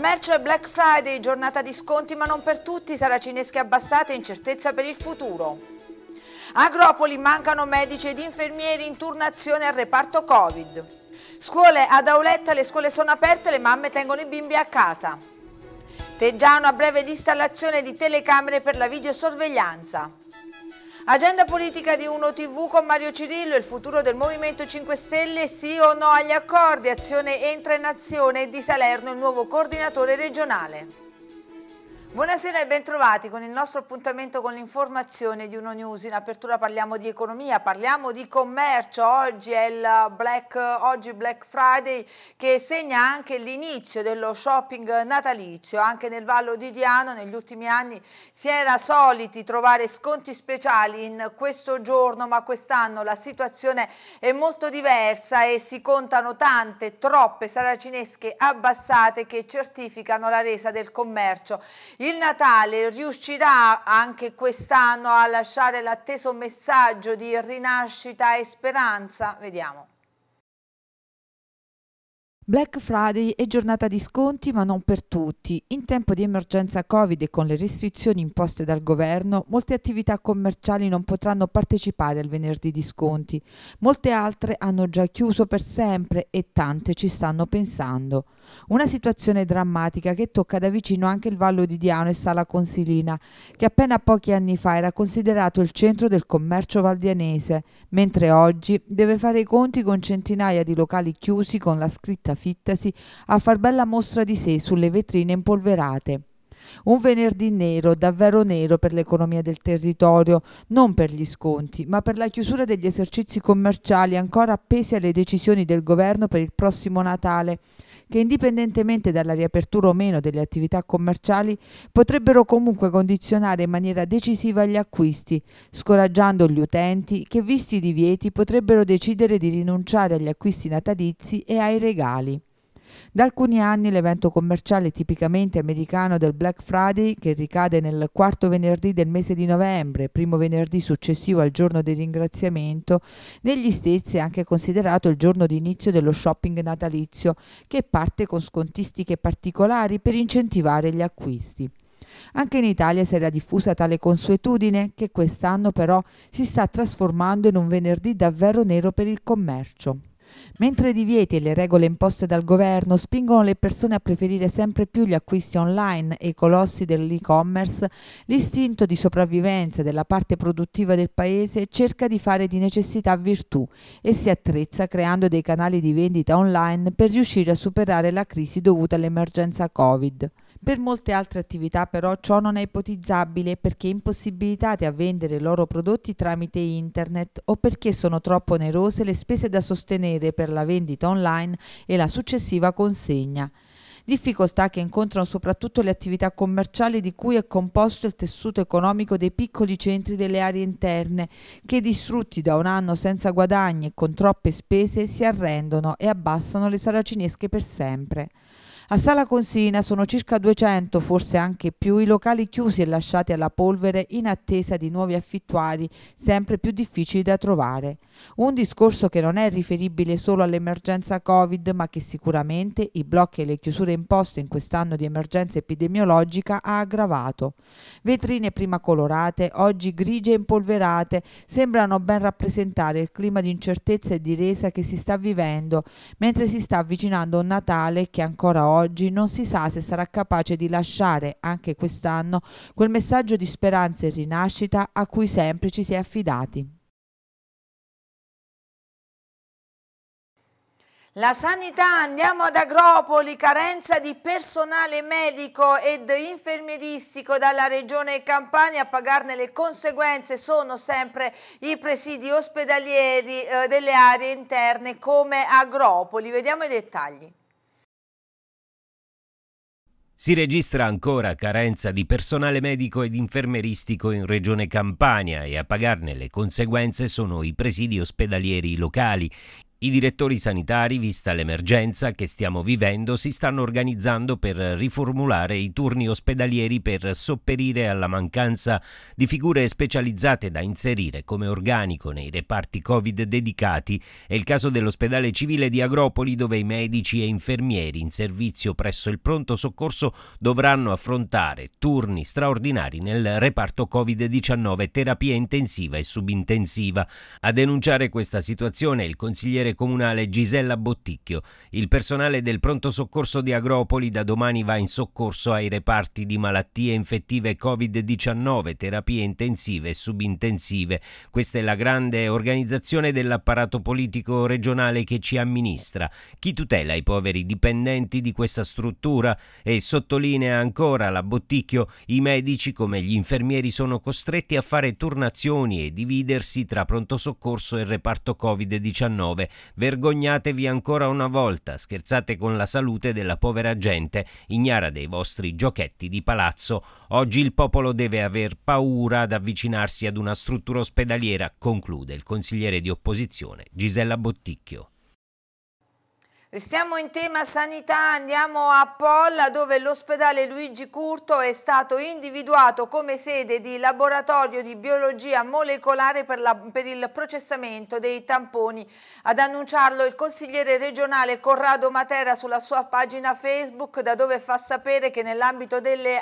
commercio e Black Friday, giornata di sconti ma non per tutti, saracinesche abbassate e incertezza per il futuro. Agropoli mancano medici ed infermieri in turnazione al reparto Covid. Scuole ad Auletta, le scuole sono aperte, le mamme tengono i bimbi a casa. Teggiano a breve l'installazione di telecamere per la videosorveglianza. Agenda politica di 1TV con Mario Cirillo, il futuro del Movimento 5 Stelle, sì o no agli accordi, azione entra in azione di Salerno, il nuovo coordinatore regionale. Buonasera e bentrovati con il nostro appuntamento con l'informazione di Uno News. In apertura parliamo di economia, parliamo di commercio. Oggi è il Black, oggi Black Friday che segna anche l'inizio dello shopping natalizio. Anche nel Vallo di Diano negli ultimi anni si era soliti trovare sconti speciali in questo giorno, ma quest'anno la situazione è molto diversa e si contano tante, troppe saracinesche abbassate che certificano la resa del commercio. Il Natale riuscirà anche quest'anno a lasciare l'atteso messaggio di rinascita e speranza? Vediamo. Black Friday è giornata di sconti ma non per tutti. In tempo di emergenza Covid e con le restrizioni imposte dal governo, molte attività commerciali non potranno partecipare al venerdì di sconti. Molte altre hanno già chiuso per sempre e tante ci stanno pensando. Una situazione drammatica che tocca da vicino anche il Vallo di Diano e Sala Consilina, che appena pochi anni fa era considerato il centro del commercio valdianese, mentre oggi deve fare i conti con centinaia di locali chiusi con la scritta fittasi a far bella mostra di sé sulle vetrine impolverate. Un venerdì nero, davvero nero per l'economia del territorio, non per gli sconti, ma per la chiusura degli esercizi commerciali ancora appesi alle decisioni del governo per il prossimo Natale che indipendentemente dalla riapertura o meno delle attività commerciali potrebbero comunque condizionare in maniera decisiva gli acquisti, scoraggiando gli utenti che visti i divieti potrebbero decidere di rinunciare agli acquisti natalizi e ai regali. Da alcuni anni l'evento commerciale tipicamente americano del Black Friday, che ricade nel quarto venerdì del mese di novembre, primo venerdì successivo al giorno del ringraziamento, negli stessi è anche considerato il giorno di inizio dello shopping natalizio, che parte con scontistiche particolari per incentivare gli acquisti. Anche in Italia si era diffusa tale consuetudine che quest'anno però si sta trasformando in un venerdì davvero nero per il commercio. Mentre i divieti e le regole imposte dal governo spingono le persone a preferire sempre più gli acquisti online e i colossi dell'e-commerce, l'istinto di sopravvivenza della parte produttiva del paese cerca di fare di necessità virtù e si attrezza creando dei canali di vendita online per riuscire a superare la crisi dovuta all'emergenza Covid. Per molte altre attività però ciò non è ipotizzabile perché impossibilitate a vendere i loro prodotti tramite internet o perché sono troppo onerose le spese da sostenere per la vendita online e la successiva consegna. Difficoltà che incontrano soprattutto le attività commerciali di cui è composto il tessuto economico dei piccoli centri delle aree interne, che distrutti da un anno senza guadagni e con troppe spese si arrendono e abbassano le saracinesche per sempre. A Sala Consina sono circa 200, forse anche più, i locali chiusi e lasciati alla polvere in attesa di nuovi affittuari sempre più difficili da trovare. Un discorso che non è riferibile solo all'emergenza Covid, ma che sicuramente i blocchi e le chiusure imposte in quest'anno di emergenza epidemiologica ha aggravato. Vetrine prima colorate, oggi grigie e impolverate, sembrano ben rappresentare il clima di incertezza e di resa che si sta vivendo, mentre si sta avvicinando un Natale che ancora oggi oggi non si sa se sarà capace di lasciare anche quest'anno quel messaggio di speranza e rinascita a cui sempre ci si è affidati. La sanità, andiamo ad Agropoli, carenza di personale medico ed infermieristico dalla regione Campania, a pagarne le conseguenze sono sempre i presidi ospedalieri eh, delle aree interne come Agropoli. Vediamo i dettagli. Si registra ancora carenza di personale medico ed infermeristico in Regione Campania e a pagarne le conseguenze sono i presidi ospedalieri locali. I direttori sanitari, vista l'emergenza che stiamo vivendo, si stanno organizzando per riformulare i turni ospedalieri per sopperire alla mancanza di figure specializzate da inserire come organico nei reparti Covid dedicati. È il caso dell'ospedale civile di Agropoli dove i medici e infermieri in servizio presso il pronto soccorso dovranno affrontare turni straordinari nel reparto Covid-19, terapia intensiva e subintensiva. A denunciare questa situazione il consigliere consigliere comunale Gisella Botticchio. Il personale del pronto soccorso di Agropoli da domani va in soccorso ai reparti di malattie infettive Covid-19, terapie intensive e subintensive. Questa è la grande organizzazione dell'apparato politico regionale che ci amministra. Chi tutela i poveri dipendenti di questa struttura? E sottolinea ancora la Botticchio, i medici come gli infermieri sono costretti a fare turnazioni e dividersi tra pronto soccorso e reparto Covid-19. Vergognatevi ancora una volta, scherzate con la salute della povera gente, ignara dei vostri giochetti di palazzo. Oggi il popolo deve aver paura ad avvicinarsi ad una struttura ospedaliera, conclude il consigliere di opposizione Gisella Botticchio. Restiamo in tema sanità, andiamo a Polla dove l'ospedale Luigi Curto è stato individuato come sede di laboratorio di biologia molecolare per, la, per, il processamento dei tamponi. Ad annunciarlo il consigliere regionale Corrado Matera sulla sua pagina Facebook da dove fa sapere che nell'ambito delle,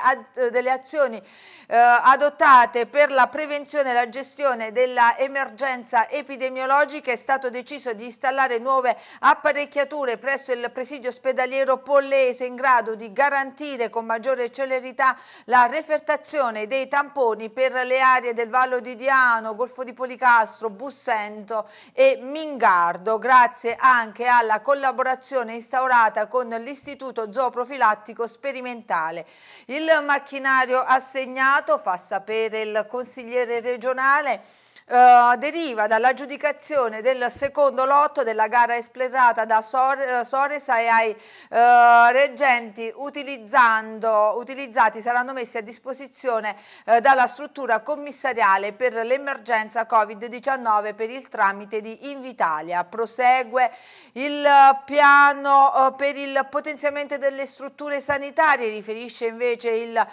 delle, azioni eh, adottate per la prevenzione e la gestione dell'emergenza epidemiologica è stato deciso di installare nuove apparecchiature presso il presidio ospedaliero Pollese in grado di garantire con maggiore celerità la refertazione dei tamponi per le aree del Vallo di Diano, Golfo di Policastro, Bussento e Mingardo, grazie anche alla collaborazione instaurata con l'Istituto Zooprofilattico Sperimentale. Il macchinario assegnato, fa sapere il consigliere regionale, eh, deriva dall'aggiudicazione del secondo lotto della gara espletata da Sor, eh, Soresa e ai eh, reggenti utilizzati saranno messi a disposizione eh, dalla struttura commissariale per l'emergenza Covid-19 per il tramite di Invitalia. Prosegue il piano eh, per il potenziamento delle strutture sanitarie, riferisce invece il eh,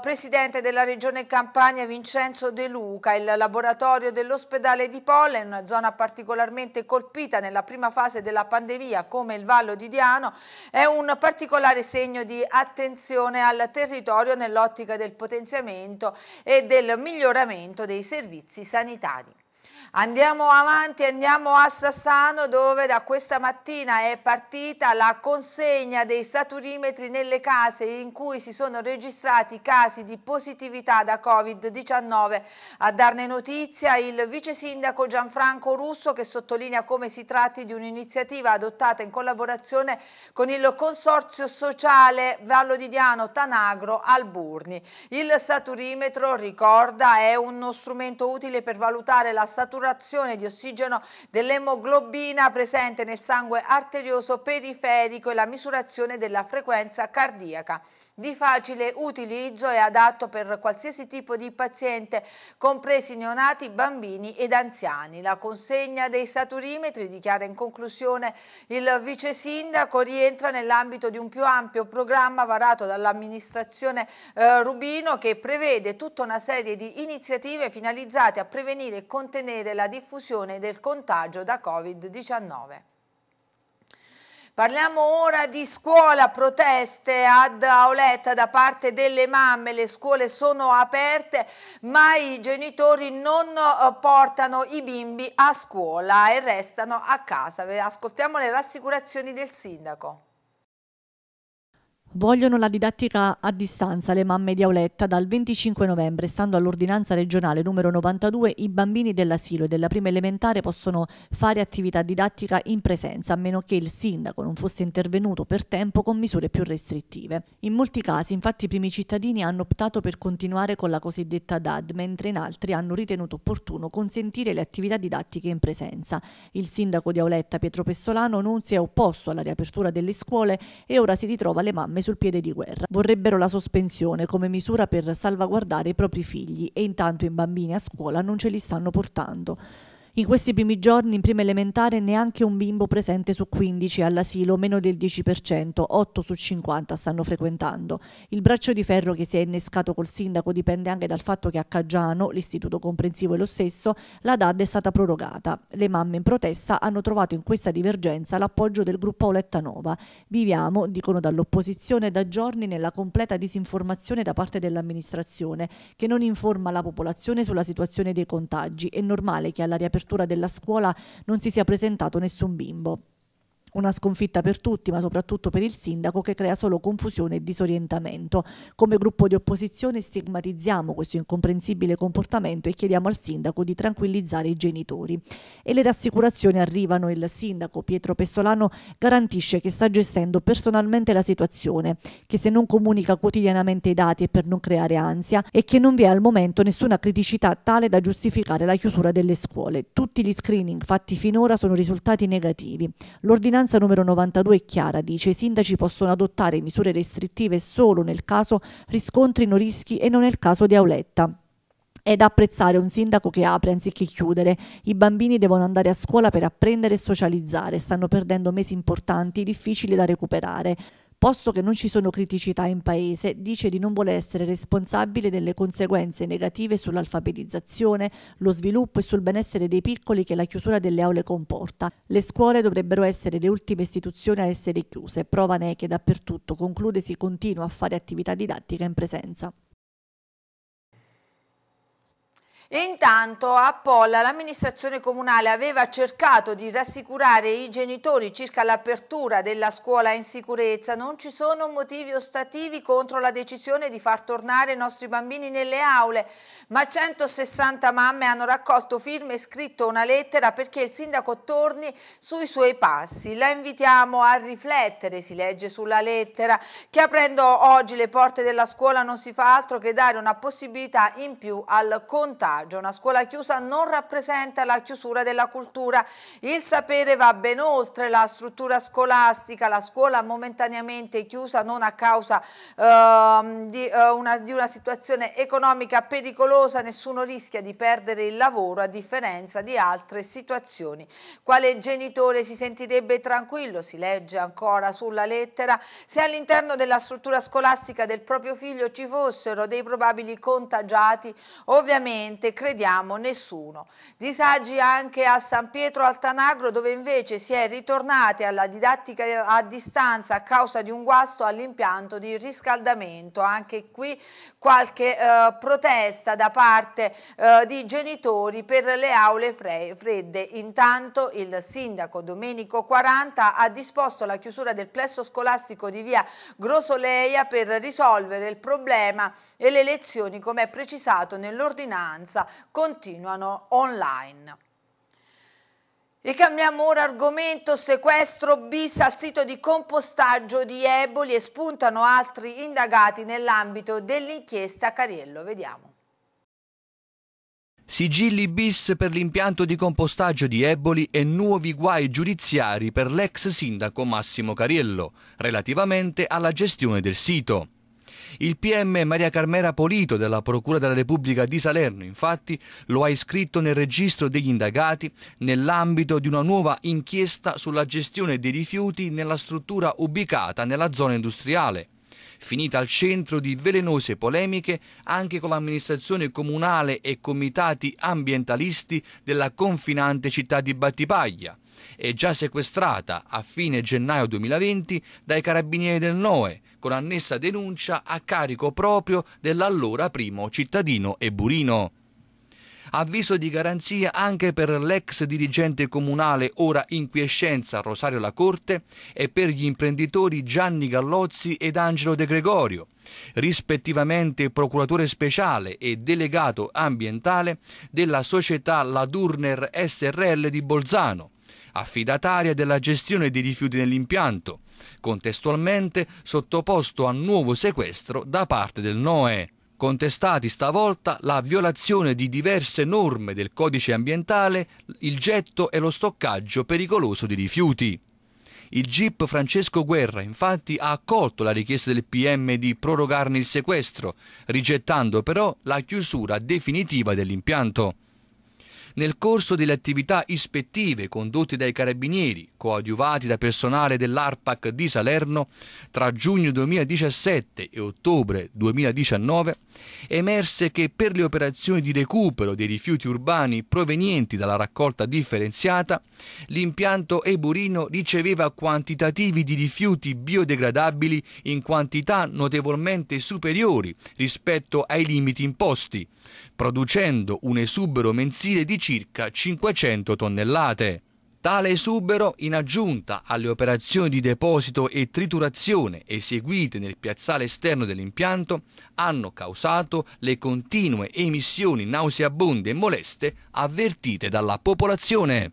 presidente della regione Campania Vincenzo De Luca, il laboratorio ambulatorio dell'ospedale di Polla, in una zona particolarmente colpita nella prima fase della pandemia come il Vallo di Diano, è un particolare segno di attenzione al territorio nell'ottica del potenziamento e del miglioramento dei servizi sanitari. Andiamo avanti, andiamo a Sassano dove da questa mattina è partita la consegna dei saturimetri nelle case in cui si sono registrati casi di positività da Covid-19. A darne notizia il vice sindaco Gianfranco Russo che sottolinea come si tratti di un'iniziativa adottata in collaborazione con il Consorzio Sociale Vallo di Diano Tanagro Alburni. Il saturimetro, ricorda, è uno strumento utile per valutare la saturazione saturazione di ossigeno dell'emoglobina presente nel sangue arterioso periferico e la misurazione della frequenza cardiaca. Di facile utilizzo e adatto per qualsiasi tipo di paziente, compresi neonati, bambini ed anziani. La consegna dei saturimetri, dichiara in conclusione il vice sindaco, rientra nell'ambito di un più ampio programma varato dall'amministrazione eh, Rubino che prevede tutta una serie di iniziative finalizzate a prevenire e contenere della diffusione del contagio da Covid-19. Parliamo ora di scuola, proteste ad Auletta da parte delle mamme, le scuole sono aperte ma i genitori non eh, portano i bimbi a scuola e restano a casa. Ascoltiamo le rassicurazioni del sindaco. Vogliono la didattica a distanza le mamme di Auletta. Dal 25 novembre, stando all'ordinanza regionale numero 92, i bambini dell'asilo e della prima elementare possono fare attività didattica in presenza, a meno che il sindaco non fosse intervenuto per tempo con misure più restrittive. In molti casi, infatti, i primi cittadini hanno optato per continuare con la cosiddetta DAD, mentre in altri hanno ritenuto opportuno consentire le attività didattiche in presenza. Il sindaco di Auletta, Pietro Pessolano, non si è opposto alla riapertura delle scuole e ora si ritrova le mamme italiane sul piede di guerra. Vorrebbero la sospensione come misura per salvaguardare i propri figli e intanto i bambini a scuola non ce li stanno portando. In questi primi giorni in prima elementare neanche un bimbo presente su 15 all'asilo, meno del 10%, 8 su 50 stanno frequentando. Il braccio di ferro che si è innescato col sindaco dipende anche dal fatto che a Caggiano, l'istituto comprensivo è lo stesso, la DAD è stata prorogata. Le mamme in protesta hanno trovato in questa divergenza l'appoggio del gruppo Oletta Nova. Viviamo, dicono dall'opposizione, da giorni nella completa disinformazione da parte dell'amministrazione, che non informa la popolazione sulla situazione dei contagi. È normale che all'aria apertura della scuola non si sia presentato nessun bimbo. Una sconfitta per tutti, ma soprattutto per il sindaco che crea solo confusione e disorientamento. Come gruppo di opposizione stigmatizziamo questo incomprensibile comportamento e chiediamo al sindaco di tranquillizzare i genitori. E le rassicurazioni arrivano. Il sindaco Pietro Pessolano garantisce che sta gestendo personalmente la situazione, che se non comunica quotidianamente i dati è per non creare ansia e che non vi è al momento nessuna criticità tale da giustificare la chiusura delle scuole. Tutti gli screening fatti finora sono risultati negativi. L'ordinanza Ordinanza numero 92 è chiara dice i sindaci possono adottare misure restrittive solo nel caso riscontrino rischi e non nel caso di auletta è da apprezzare un sindaco che apre anziché chiudere. I bambini devono andare a scuola per apprendere e socializzare, stanno perdendo mesi importanti, difficili da recuperare. Posto che non ci sono criticità in paese, dice di non voler essere responsabile delle conseguenze negative sull'alfabetizzazione, lo sviluppo e sul benessere dei piccoli che la chiusura delle aule comporta. Le scuole dovrebbero essere le ultime istituzioni a essere chiuse. Prova ne è che dappertutto conclude si continua a fare attività didattica in presenza. E intanto a Polla l'amministrazione comunale aveva cercato di rassicurare i genitori circa l'apertura della scuola in sicurezza. Non ci sono motivi ostativi contro la decisione di far tornare i nostri bambini nelle aule, ma 160 mamme hanno raccolto firme e scritto una lettera perché il sindaco torni sui suoi passi. La invitiamo a riflettere, si legge sulla lettera, che aprendo oggi le porte della scuola non si fa altro che dare una possibilità in più al contatto disagio. Una scuola chiusa non rappresenta la chiusura della cultura. Il sapere va ben oltre la struttura scolastica. La scuola momentaneamente chiusa non a causa eh, di, eh, una, di una situazione economica pericolosa. Nessuno rischia di perdere il lavoro a differenza di altre situazioni. Quale genitore si sentirebbe tranquillo, si legge ancora sulla lettera, se all'interno della struttura scolastica del proprio figlio ci fossero dei probabili contagiati, ovviamente che crediamo nessuno. Disagi anche a San Pietro Altanagro dove invece si è ritornati alla didattica a distanza a causa di un guasto all'impianto di riscaldamento. Anche qui qualche eh, protesta da parte eh, di genitori per le aule fredde. Intanto il sindaco Domenico 40 ha disposto la chiusura del plesso scolastico di via Grosoleia per risolvere il problema e le lezioni come è precisato nell'ordinanza presenza continuano online. E cambiamo ora argomento, sequestro bis al sito di compostaggio di Eboli e spuntano altri indagati nell'ambito dell'inchiesta Cariello. Vediamo. Sigilli bis per l'impianto di compostaggio di Eboli e nuovi guai giudiziari per l'ex sindaco Massimo Cariello relativamente alla gestione del sito. Il PM Maria Carmela Polito della Procura della Repubblica di Salerno, infatti, lo ha iscritto nel registro degli indagati nell'ambito di una nuova inchiesta sulla gestione dei rifiuti nella struttura ubicata nella zona industriale finita al centro di velenose polemiche anche con l'amministrazione comunale e comitati ambientalisti della confinante città di Battipaglia e già sequestrata a fine gennaio 2020 dai carabinieri del NOE con annessa denuncia a carico proprio dell'allora primo cittadino Eburino avviso di garanzia anche per l'ex dirigente comunale ora in quiescenza Rosario Lacorte e per gli imprenditori Gianni Gallozzi ed Angelo De Gregorio, rispettivamente procuratore speciale e delegato ambientale della società La Durner SRL di Bolzano affidataria della gestione dei rifiuti nell'impianto, contestualmente sottoposto a nuovo sequestro da parte del NOE contestati stavolta la violazione di diverse norme del codice ambientale, il getto e lo stoccaggio pericoloso di rifiuti. Il GIP Francesco Guerra infatti ha accolto la richiesta del PM di prorogarne il sequestro, rigettando però la chiusura definitiva dell'impianto. Nel corso delle attività ispettive condotte dai carabinieri, coadiuvati da personale dell'ARPAC di Salerno, tra giugno 2017 e ottobre 2019, emerse che per le operazioni di recupero dei rifiuti urbani provenienti dalla raccolta differenziata, l'impianto Eburino riceveva quantitativi di rifiuti biodegradabili in quantità notevolmente superiori rispetto ai limiti imposti, producendo un esubero mensile di circa circa 500 tonnellate. Tale esubero, in aggiunta alle operazioni di deposito e triturazione eseguite nel piazzale esterno dell'impianto, hanno causato le continue emissioni nauseabonde e moleste avvertite dalla popolazione.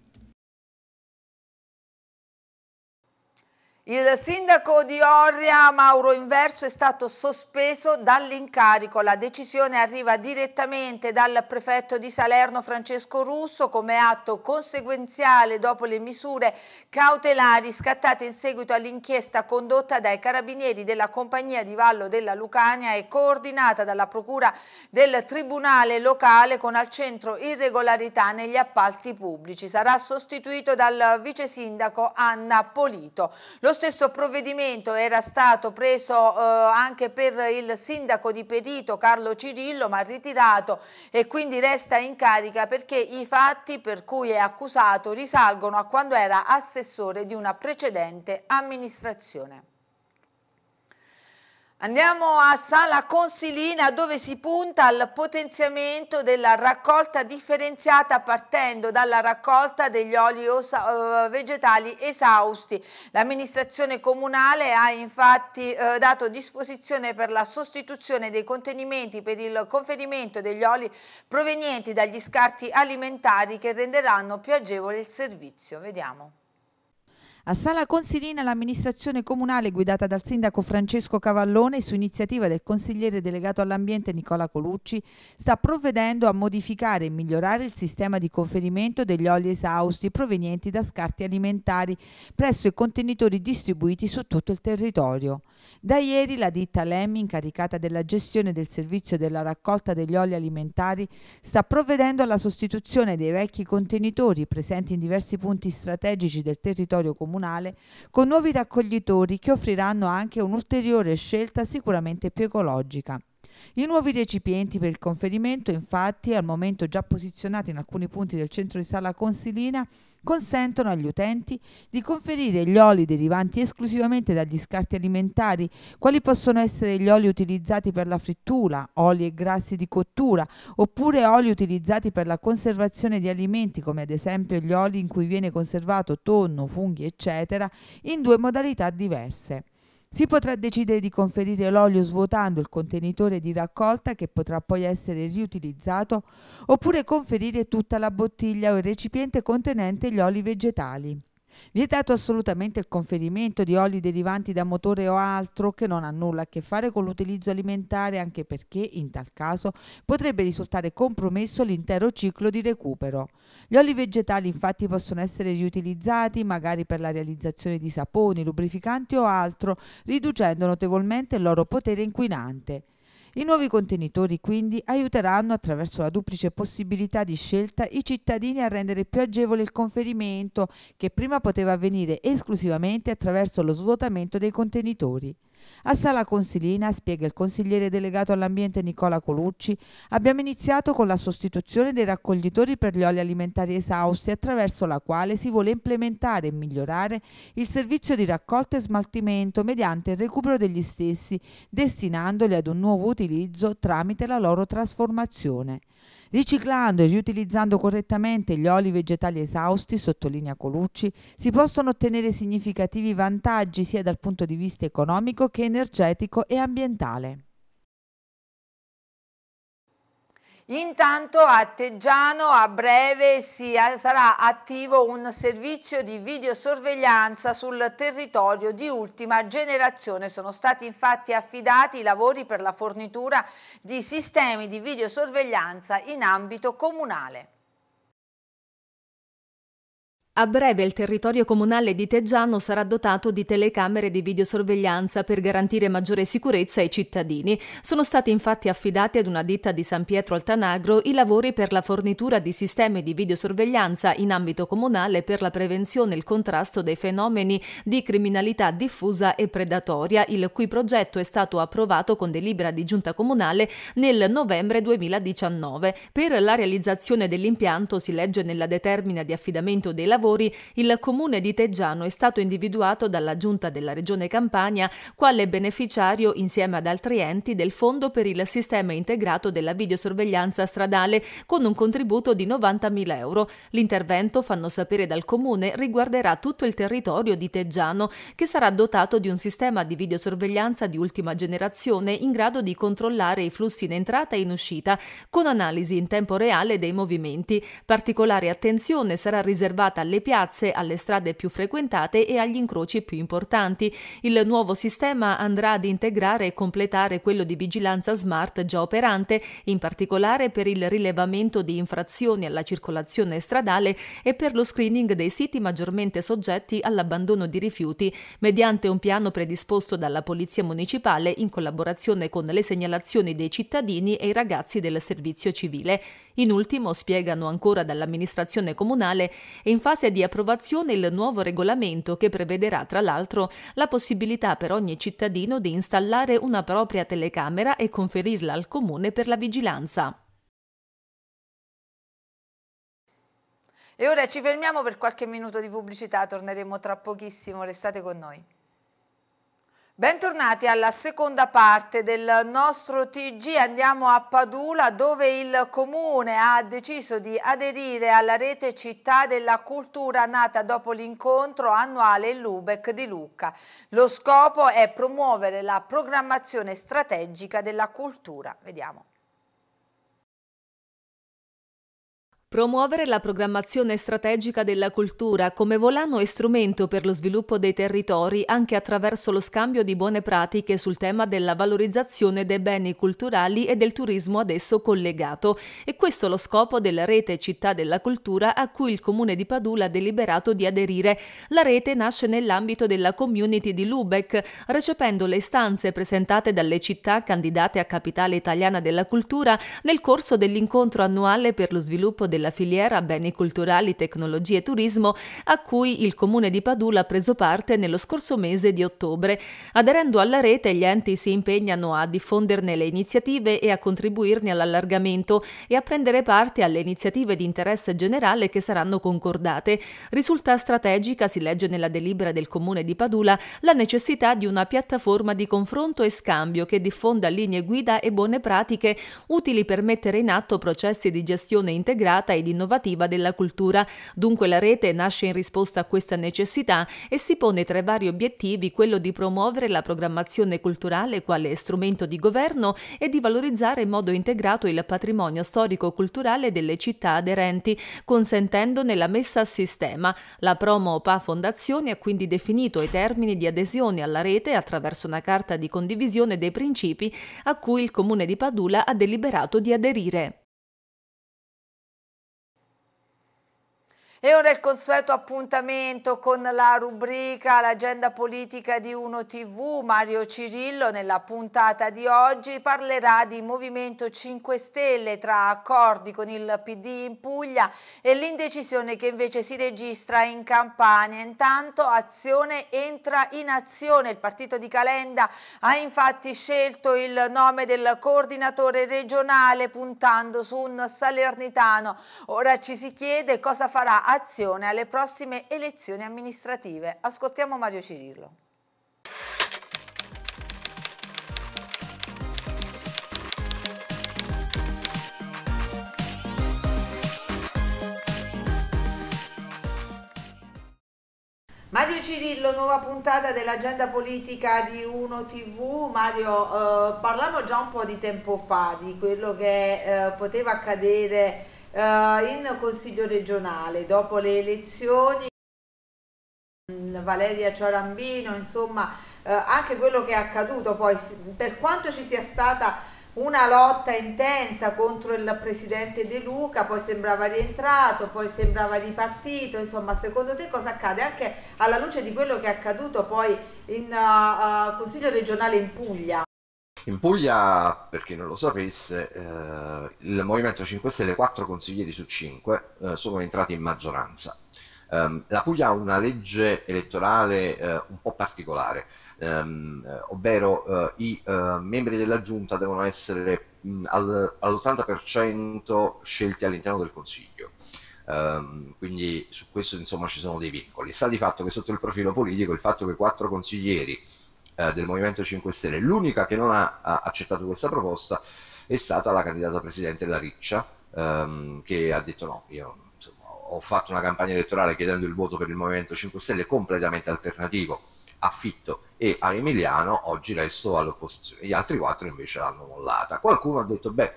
Il sindaco di Orria, Mauro Inverso, è stato sospeso dall'incarico. La decisione arriva direttamente dal prefetto di Salerno, Francesco Russo, come atto conseguenziale dopo le misure cautelari scattate in seguito all'inchiesta condotta dai carabinieri della compagnia di Vallo della Lucania e coordinata dalla procura del Tribunale locale con al centro irregolarità negli appalti pubblici. Sarà sostituito dal vice sindaco Anna Polito. Lo stesso provvedimento era stato preso eh, anche per il sindaco di Perito Carlo Cirillo ma ritirato e quindi resta in carica perché i fatti per cui è accusato risalgono a quando era assessore di una precedente amministrazione. Andiamo a Sala Consilina dove si punta al potenziamento della raccolta differenziata partendo dalla raccolta degli oli eh, vegetali esausti. L'amministrazione comunale ha infatti eh, dato disposizione per la sostituzione dei contenimenti per il conferimento degli oli provenienti dagli scarti alimentari che renderanno più agevole il servizio. Vediamo. A Sala Consilina l'amministrazione comunale guidata dal sindaco Francesco Cavallone su iniziativa del consigliere delegato all'ambiente Nicola Colucci sta provvedendo a modificare e migliorare il sistema di conferimento degli oli esausti provenienti da scarti alimentari presso i contenitori distribuiti su tutto il territorio. Da ieri la ditta Lemmi, incaricata della gestione del servizio della raccolta degli oli alimentari, sta provvedendo alla sostituzione dei vecchi contenitori presenti in diversi punti strategici del territorio comunale comunale con nuovi raccoglitori che offriranno anche un'ulteriore scelta sicuramente più ecologica. I nuovi recipienti per il conferimento, infatti, al momento già posizionati in alcuni punti del centro di sala consilina, consentono agli utenti di conferire gli oli derivanti esclusivamente dagli scarti alimentari, quali possono essere gli oli utilizzati per la frittura, oli e grassi di cottura, oppure oli utilizzati per la conservazione di alimenti, come ad esempio gli oli in cui viene conservato tonno, funghi, eccetera, in due modalità diverse. Si potrà decidere di conferire l'olio svuotando il contenitore di raccolta che potrà poi essere riutilizzato oppure conferire tutta la bottiglia o il recipiente contenente gli oli vegetali. Vietato assolutamente il conferimento di oli derivanti da motore o altro che non ha nulla a che fare con l'utilizzo alimentare anche perché in tal caso potrebbe risultare compromesso l'intero ciclo di recupero. Gli oli vegetali infatti possono essere riutilizzati magari per la realizzazione di saponi, lubrificanti o altro, riducendo notevolmente il loro potere inquinante. I nuovi contenitori quindi aiuteranno attraverso la duplice possibilità di scelta i cittadini a rendere più agevole il conferimento che prima poteva avvenire esclusivamente attraverso lo svuotamento dei contenitori. A Sala Consilina, spiega il consigliere delegato all'ambiente Nicola Colucci, abbiamo iniziato con la sostituzione dei raccoglitori per gli oli alimentari esausti attraverso la quale si vuole implementare e migliorare il servizio di raccolta e smaltimento mediante il recupero degli stessi, destinandoli ad un nuovo utilizzo tramite la loro trasformazione. Riciclando e riutilizzando correttamente gli oli vegetali esausti, sottolinea Colucci, si possono ottenere significativi vantaggi sia dal punto di vista economico che energetico e ambientale. Intanto a Teggiano a breve si, a, sarà attivo un servizio di videosorveglianza sul territorio di ultima generazione. Sono stati infatti affidati i lavori per la fornitura di sistemi di videosorveglianza in ambito comunale. A breve il territorio comunale di Teggiano sarà dotato di telecamere di videosorveglianza per garantire maggiore sicurezza ai cittadini. Sono stati infatti affidati ad una ditta di San Pietro al Tanagro i lavori per la fornitura di sistemi di videosorveglianza in ambito comunale per la prevenzione e il contrasto dei fenomeni di criminalità diffusa e predatoria, il cui progetto è stato approvato con delibera di giunta comunale nel novembre 2019. Per la realizzazione dell'impianto si legge nella determina di affidamento dei lavori lavori, il comune di Teggiano è stato individuato dalla Giunta della Regione Campania quale beneficiario insieme ad altri enti del Fondo per il Sistema Integrato della Videosorveglianza Stradale con un contributo di 90.000 euro. L'intervento, fanno sapere dal comune, riguarderà tutto il territorio di Teggiano che sarà dotato di un sistema di videosorveglianza di ultima generazione in grado di controllare i flussi in entrata e in uscita con analisi in tempo reale dei movimenti. Particolare attenzione sarà riservata alle alle piazze, alle strade più frequentate e agli incroci più importanti. Il nuovo sistema andrà ad integrare e completare quello di vigilanza smart già operante, in particolare per il rilevamento di infrazioni alla circolazione stradale e per lo screening dei siti maggiormente soggetti all'abbandono di rifiuti, mediante un piano predisposto dalla Polizia Municipale in collaborazione con le segnalazioni dei cittadini e i ragazzi del servizio civile. In ultimo, spiegano ancora dall'amministrazione comunale, è in fase di approvazione il nuovo regolamento che prevederà tra l'altro la possibilità per ogni cittadino di installare una propria telecamera e conferirla al comune per la vigilanza. E ora ci fermiamo per qualche minuto di pubblicità, torneremo tra pochissimo, restate con noi. Bentornati alla seconda parte del nostro TG, andiamo a Padula dove il comune ha deciso di aderire alla rete città della cultura nata dopo l'incontro annuale Lubec di Lucca. Lo scopo è promuovere la programmazione strategica della cultura. Vediamo. Promuovere la programmazione strategica della cultura come volano e strumento per lo sviluppo dei territori anche attraverso lo scambio di buone pratiche sul tema della valorizzazione dei beni culturali e del turismo ad esso collegato. E questo lo scopo della rete Città della Cultura a cui il Comune di Padula ha deliberato di aderire. La rete nasce nell'ambito della community di Lubeck, recependo le istanze presentate dalle città candidate a capitale italiana della cultura nel corso dell'incontro annuale per lo sviluppo della della filiera beni culturali, tecnologie e turismo a cui il Comune di Padula ha preso parte nello scorso mese di ottobre. Aderendo alla rete gli enti si impegnano a diffonderne le iniziative e a contribuirne all'allargamento e a prendere parte alle iniziative di interesse generale che saranno concordate. Risulta strategica, si legge nella delibera del Comune di Padula, la necessità di una piattaforma di confronto e scambio che diffonda linee guida e buone pratiche utili per mettere in atto processi di gestione integrata variegata ed innovativa della cultura. Dunque la rete nasce in risposta a questa necessità e si pone tra i vari obiettivi quello di promuovere la programmazione culturale quale strumento di governo e di valorizzare in modo integrato il patrimonio storico-culturale delle città aderenti, consentendone la messa a sistema. La Promo OPA Fondazione ha quindi definito i termini di adesione alla rete attraverso una carta di condivisione dei principi a cui il Comune di Padula ha deliberato di aderire. E ora il consueto appuntamento con la rubrica L'agenda politica di Uno TV. Mario Cirillo nella puntata di oggi parlerà di Movimento 5 Stelle tra accordi con il PD in Puglia e l'indecisione che invece si registra in Campania. Intanto Azione entra in azione. Il partito di Calenda ha infatti scelto il nome del coordinatore regionale puntando su un salernitano. Ora ci si chiede cosa farà azione alle prossime elezioni amministrative. Ascoltiamo Mario Cirillo. Mario Cirillo, nuova puntata dell'agenda politica di Uno TV. Mario, eh, parlavamo già un po' di tempo fa di quello che eh, poteva accadere eh, in Consiglio regionale dopo le elezioni Valeria Ciorambino, insomma eh, anche quello che è accaduto poi, per quanto ci sia stata una lotta intensa contro il presidente De Luca, poi sembrava rientrato, poi sembrava ripartito, insomma secondo te cosa accade anche alla luce di quello che è accaduto poi in uh, uh, Consiglio regionale in Puglia? In Puglia, per chi non lo sapesse, eh, il Movimento 5 Stelle, 4 consiglieri su 5 eh, sono entrati in maggioranza. Um, la Puglia ha una legge elettorale eh, un po' particolare, um, ovvero eh, i eh, membri della giunta devono essere mh, mm, all'80% scelti all'interno del consiglio. Um, quindi su questo insomma ci sono dei vincoli. Sta di fatto che sotto il profilo politico il fatto che quattro consiglieri eh, del Movimento 5 Stelle, l'unica che non ha, ha, accettato questa proposta è stata la candidata presidente La Riccia, ehm, che ha detto no, io insomma, ho fatto una campagna elettorale chiedendo il voto per il Movimento 5 Stelle completamente alternativo a Fitto e a Emiliano, oggi resto all'opposizione, gli altri quattro invece l'hanno mollata. Qualcuno ha detto beh,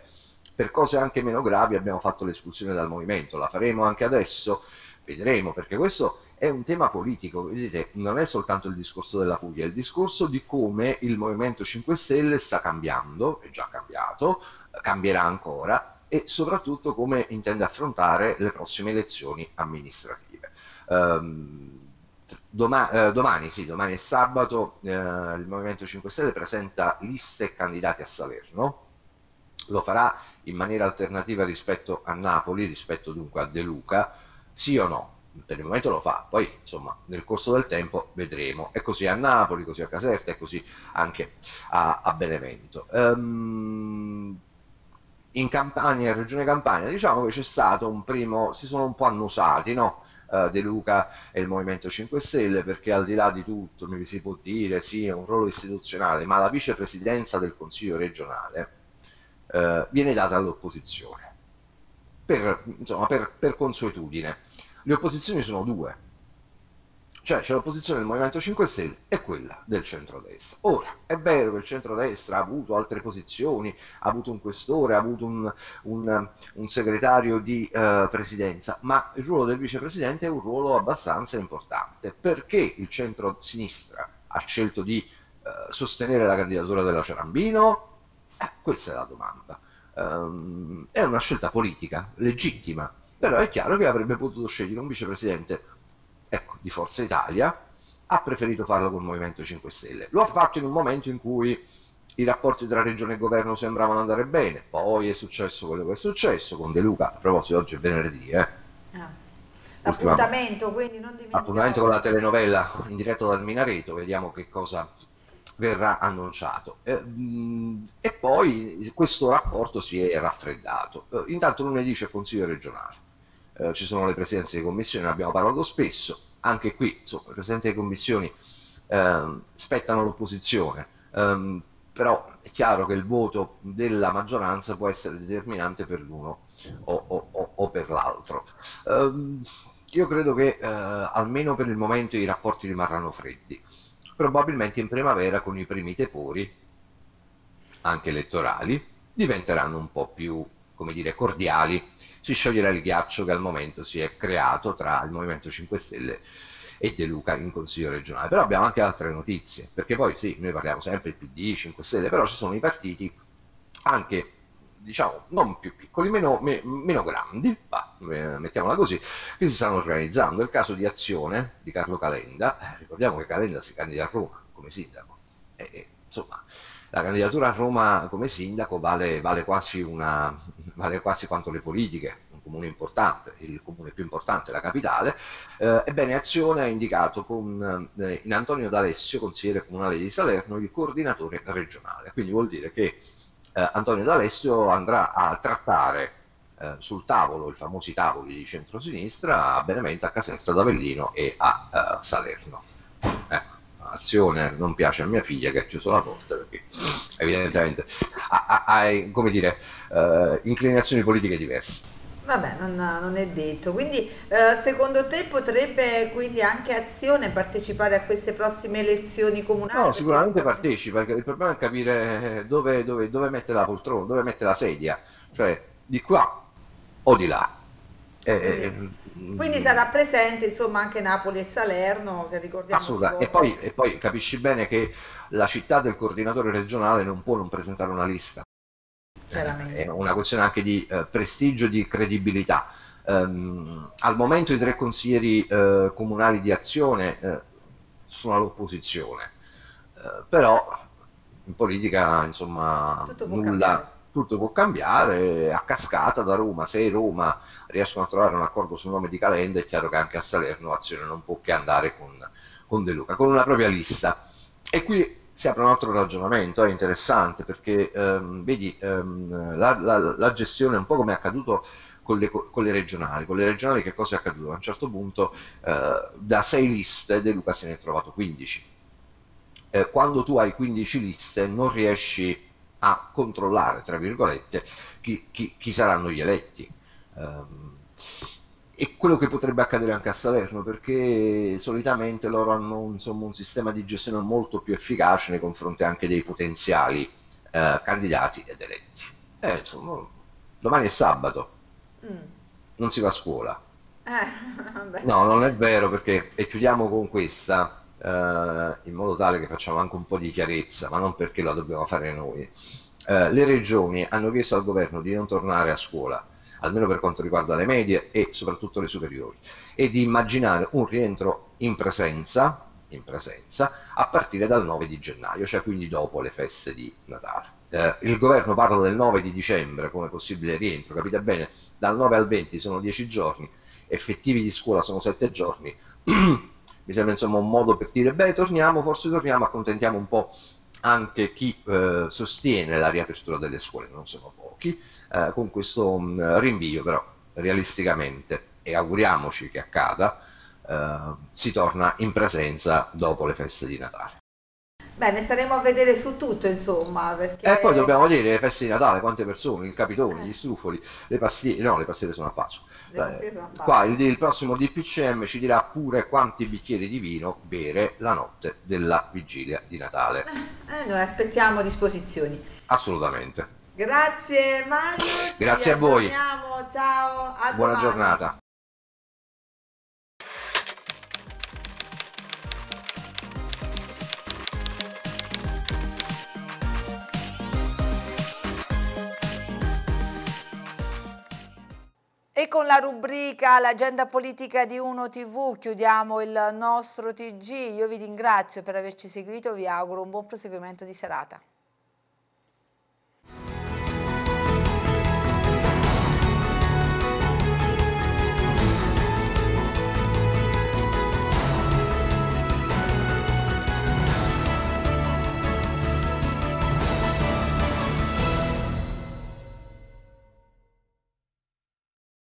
per cose anche meno gravi abbiamo fatto l'espulsione dal movimento, la faremo anche adesso? Vedremo, perché questo è un tema politico, vedete, non è soltanto il discorso della Puglia, è il discorso di come il Movimento 5 Stelle sta cambiando, è già cambiato, cambierà ancora, e soprattutto come intende affrontare le prossime elezioni amministrative. Um, Doma eh, domani, sì, domani è sabato, eh, il Movimento 5 Stelle presenta liste e candidati a Salerno, lo farà in maniera alternativa rispetto a Napoli, rispetto dunque a De Luca, sì o no? Per il momento lo fa, poi insomma nel corso del tempo vedremo. È così a Napoli, così a Caserta e così anche a, a Benevento. Um, in Campania, in Regione Campania, diciamo che c'è stato un primo, si sono un po' annusati, no? Eh, De Luca e il Movimento 5 Stelle, perché al di là di tutto mi si può dire sì, è un ruolo istituzionale, ma la vicepresidenza del Consiglio regionale eh, viene data all'opposizione per, insomma, per, per consuetudine. Le opposizioni sono due, cioè c'è l'opposizione del Movimento 5 Stelle e quella del centrodestra. Ora, è vero che il centrodestra ha avuto altre posizioni, ha avuto un questore, ha avuto un, un, un segretario di eh, presidenza, ma il ruolo del vicepresidente è un ruolo abbastanza importante, perché il centro-sinistra ha scelto di eh, sostenere la candidatura della Cerambino? Eh, questa è la domanda um, è una scelta politica, legittima, però è chiaro che avrebbe potuto scegliere un vicepresidente ecco, di Forza Italia, ha preferito farlo col Movimento 5 Stelle. Lo ha fatto in un momento in cui i rapporti tra regione e governo sembravano andare bene, poi è successo quello che è successo con De Luca, a proposito oggi è venerdì, eh. Ah. L'appuntamento, quindi non dimentichiamo. Appuntamento con la telenovela in diretta dal Minareto, vediamo che cosa verrà annunciato. Eh, mm, e poi questo rapporto si è raffreddato. Eh, intanto lunedì c'è il Consiglio regionale, eh, ci sono le presidenze di commissione, ne abbiamo parlato spesso, anche qui insomma, i presidenti delle commissioni ehm, spettano l'opposizione, ehm, però è chiaro che il voto della maggioranza può essere determinante per l'uno o, o, o, per l'altro. Ehm, io credo che eh, almeno per il momento i rapporti rimarranno freddi probabilmente in primavera con i primi tepori, anche elettorali, diventeranno un po' più, come dire, cordiali, si scioglierà il ghiaccio che al momento si è creato tra il Movimento 5 Stelle e De Luca in Consiglio regionale. Però abbiamo anche altre notizie, perché poi sì, noi parliamo sempre del PD, 5 Stelle, però ci sono i partiti anche diciamo, non più piccoli, meno, me, meno grandi, bah, eh, mettiamola così, che si stanno organizzando. il caso di Azione di Carlo Calenda, eh, ricordiamo che Calenda si candida a Roma come sindaco, e, eh, insomma la candidatura a Roma come sindaco vale, vale, quasi una, vale, quasi quanto le politiche, un comune importante, il comune più importante, la capitale. Eh, ebbene, Azione ha indicato con, eh, in Antonio D'Alessio, consigliere comunale di Salerno, il coordinatore regionale, quindi vuol dire che eh, Antonio D'Alessio andrà a trattare eh, sul tavolo, i famosi tavoli di centrosinistra, a Benevento, a Casenza d'Avellino e a uh, Salerno. Ecco, azione non piace a mia figlia che ha chiuso la porta perché evidentemente ha, ha, ha come dire, uh, inclinazioni politiche diverse. Vabbè, non, non è detto. Quindi eh, secondo te potrebbe quindi anche Azione partecipare a queste prossime elezioni comunali? No, sicuramente partecipa, perché il problema è capire dove, dove, dove mette la poltrona, dove mette la sedia, cioè di qua o di là. Eh, eh quindi eh, mm. sarà presente insomma anche Napoli e Salerno, che ricordiamo. Assolutamente, e poi, e poi capisci bene che la città del coordinatore regionale non può non presentare una lista eh, è una questione anche di eh, prestigio e di credibilità. Um, al momento i tre consiglieri uh, comunali di azione uh, sono all'opposizione, uh, però in politica insomma tutto nulla, tutto può cambiare, a cascata da Roma, se Roma riescono a trovare un accordo sul nome di Calenda è chiaro che anche a Salerno Azione non può che andare con, con De Luca, con una propria lista. E qui si apre un altro ragionamento, è interessante, perché ehm, vedi, ehm, la, la, la, gestione è un po' come è accaduto con le, con le, regionali. Con le regionali che cosa è accaduto? A un certo punto eh, da sei liste De Luca se ne è trovato 15. Eh, quando tu hai 15 liste non riesci a controllare, tra virgolette, chi, chi, chi saranno gli eletti. Um, e quello che potrebbe accadere anche a Salerno perché solitamente loro hanno insomma, un sistema di gestione molto più efficace nei confronti anche dei potenziali eh, candidati ed eletti. Eh, insomma, domani è sabato, mm. non si va a scuola. Eh, no, non è vero perché, e chiudiamo con questa, eh, in modo tale che facciamo anche un po' di chiarezza, ma non perché la dobbiamo fare noi. Eh, le regioni hanno chiesto al governo di non tornare a scuola almeno per quanto riguarda le medie e soprattutto le superiori, e di immaginare un rientro in presenza, in presenza a partire dal 9 di gennaio, cioè quindi dopo le feste di Natale. Eh, il governo parla del 9 di dicembre come possibile rientro, capite bene, dal 9 al 20 sono 10 giorni, effettivi di scuola sono 7 giorni, mi sembra insomma un modo per dire beh torniamo, forse torniamo, accontentiamo un po' anche chi eh, sostiene la riapertura delle scuole, non sono pochi, eh, con questo mh, mm, rinvio, però realisticamente, e auguriamoci che accada, eh, si torna in presenza dopo le feste di Natale. Bene, saremo a vedere su tutto, insomma. Perché... E poi dobbiamo dire le feste di Natale, quante persone, il capitone, eh. gli stufoli, le pastiglie. No, le pastiglie sono a Pasqua. Eh, sono a eh, qua il, il, prossimo DPCM ci dirà pure quanti bicchieri di vino bere la notte della vigilia di Natale. Eh, noi aspettiamo disposizioni. Assolutamente. Grazie Mario. Grazie a voi. Ciao, a Buona domani. giornata. E con la rubrica L'agenda politica di Uno TV chiudiamo il nostro TG. Io vi ringrazio per averci seguito, vi auguro un buon proseguimento di serata.